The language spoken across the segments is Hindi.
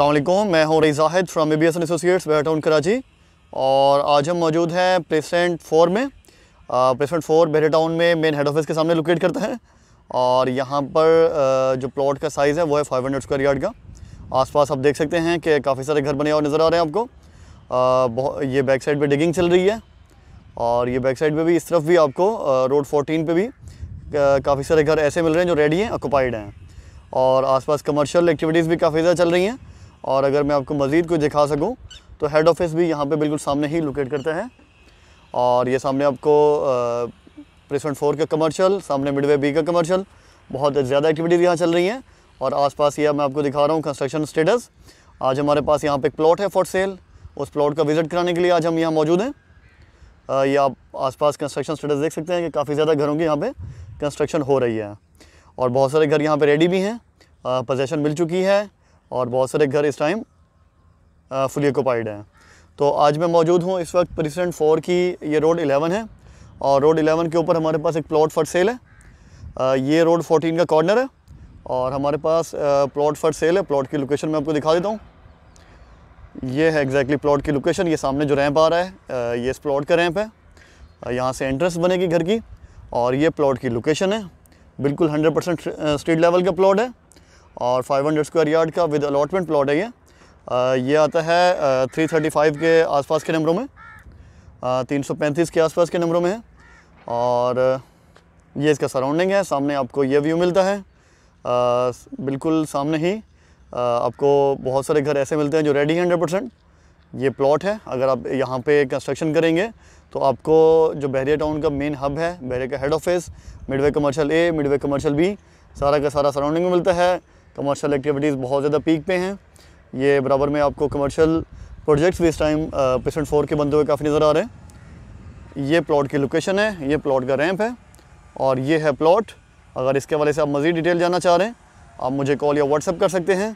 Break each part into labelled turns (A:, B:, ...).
A: अल्लाम मैं हूँ Rai Zahid from A B S N associates town Karachi और आज हम मौजूद हैं प्लेसमेंट फोर में प्लेसमेंट फोर टाउन में मेन हेड ऑफिस के सामने लोकेट करता है और यहाँ पर जो प्लॉट का साइज़ है वो है 500 स्क्वायर यार्ड का आसपास आप देख सकते हैं कि काफ़ी सारे घर बने और नज़र आ रहे हैं आपको ये बैक साइड पर डिगिंग चल रही है और ये बैक साइड पर भी इस तरफ भी आपको रोड फोर्टीन पर भी काफ़ी सारे घर ऐसे मिल रहे हैं जो रेडी हैं ऑक्यूपाइड हैं और आसपास कमर्शियल एक्टिविटीज़ भी काफ़ी ज़्यादा चल रही हैं और अगर मैं आपको मज़ीद कुछ दिखा सकूँ तो हेड ऑफिस भी यहाँ पे बिल्कुल सामने ही लोकेट करते हैं और ये सामने आपको प्रेसेंट फोर का कमर्शियल सामने मिडवे बी का कमर्शियल बहुत ज़्यादा एक्टिविटीज़ यहाँ चल रही हैं और आसपास ये मैं आपको दिखा रहा हूँ कंस्ट्रक्शन स्टेटस आज हमारे पास यहाँ पे एक प्लॉट है फॉर सेल उस प्लॉट का विज़िट कराने के लिए आज हम यहाँ मौजूद हैं ये आप आसपास कंस्ट्रक्शन स्टेटस देख सकते हैं कि काफ़ी ज़्यादा घरों की यहाँ पर कंस्ट्रक्शन हो रही है और बहुत सारे घर यहाँ पर रेडी भी हैं पोजेसन मिल चुकी है और बहुत सारे घर इस टाइम फुली ऑक्यूपाइड हैं तो आज मैं मौजूद हूँ इस वक्त प्रेसिडेंट फोर की ये रोड एलेवन है और रोड एलेवन के ऊपर हमारे पास एक प्लॉट फॉर सेल है ये रोड फोर्टीन का कॉर्नर है और हमारे पास प्लॉट फॉर सेल है प्लॉट की लोकेशन मैं आपको दिखा देता हूँ ये है एग्जैक्टली प्लॉट की लोकेशन ये सामने जो रैंप आ रहा है ये इस प्लॉट का रैंप है यहाँ से एंट्रेंस बनेगी घर की और ये प्लॉट की लोकेशन है बिल्कुल 100 परसेंट स्ट्रीट लेवल का प्लॉट है और 500 स्क्वायर यार्ड का विद अलॉटमेंट प्लॉट है ये ये आता है थ्री थर्टी फाइव के आसपास के नंबरों में तीन सौ पैंतीस के आसपास के नंबरों में है और ये इसका सराउंडिंग है सामने आपको ये व्यू मिलता है बिल्कुल सामने ही आपको बहुत सारे घर ऐसे मिलते हैं जो रेडी है हंड्रेड परसेंट ये प्लॉट है अगर आप यहाँ पे कंस्ट्रक्शन करेंगे तो आपको जो बहरिया टाउन का मेन हब है बहरिया का head office midway commercial A midway commercial B सारा का सारा सराउंडिंग में मिलता है कमर्शियल तो एक्टिविटीज़ बहुत ज़्यादा पीक पे हैं ये बराबर में आपको कमर्शियल प्रोजेक्ट्स भी इस टाइम पेशेंट फोर के बनते हुए काफ़ी नज़र आ रहे हैं ये प्लॉट की लोकेशन है ये प्लॉट का रैंप है और ये है प्लॉट अगर इसके वाले से आप मज़ीद डिटेल जानना चाह रहे हैं आप मुझे कॉल या व्हाट्सअप कर सकते हैं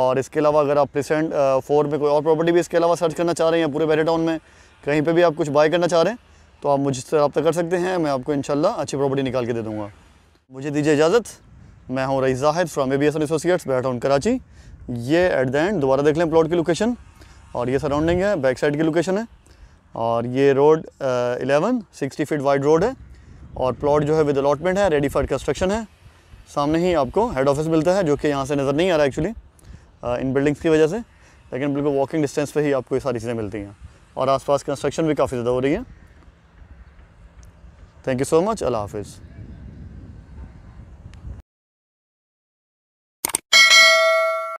A: और इसके अलावा अगर आप प्लेसेंट फोर में कोई और प्रॉपर्टी भी इसके अलावा सर्च करना चाह रहे हैं या पूरे बैरेटाउन में कहीं पर भी आप कुछ बाय करना चाह रहे हैं तो आप मुझसे रब्ता कर सकते हैं मैं आपको इन अच्छी प्रॉपर्टी निकाल के दे दूँगा मुझे दीजिए इजाज़त मैं हूँ Rai Zahid from A B S N associates बैठा हूँ कराची ये एट द एंड दोबारा देख लें प्लॉट की लोकेशन और ये सराउंडिंग है बैक साइड की लोकेशन है और ये road eleven sixty feet wide road है और प्लॉट जो है विद अलॉटमेंट है रेडी फॉर कंस्ट्रक्शन है सामने ही आपको हेड ऑफिस मिलता है जो कि यहाँ से नज़र नहीं आ रहा एक्चुअली इन बिल्डिंग्स की वजह से लेकिन बिल्कुल वॉकिंग डिस्टेंस पे ही आपको ये सारी चीज़ें मिलती हैं और आसपास कंस्ट्रक्शन भी काफ़ी ज़्यादा हो रही है थैंक यू सो मच अल्लाह हाफिज़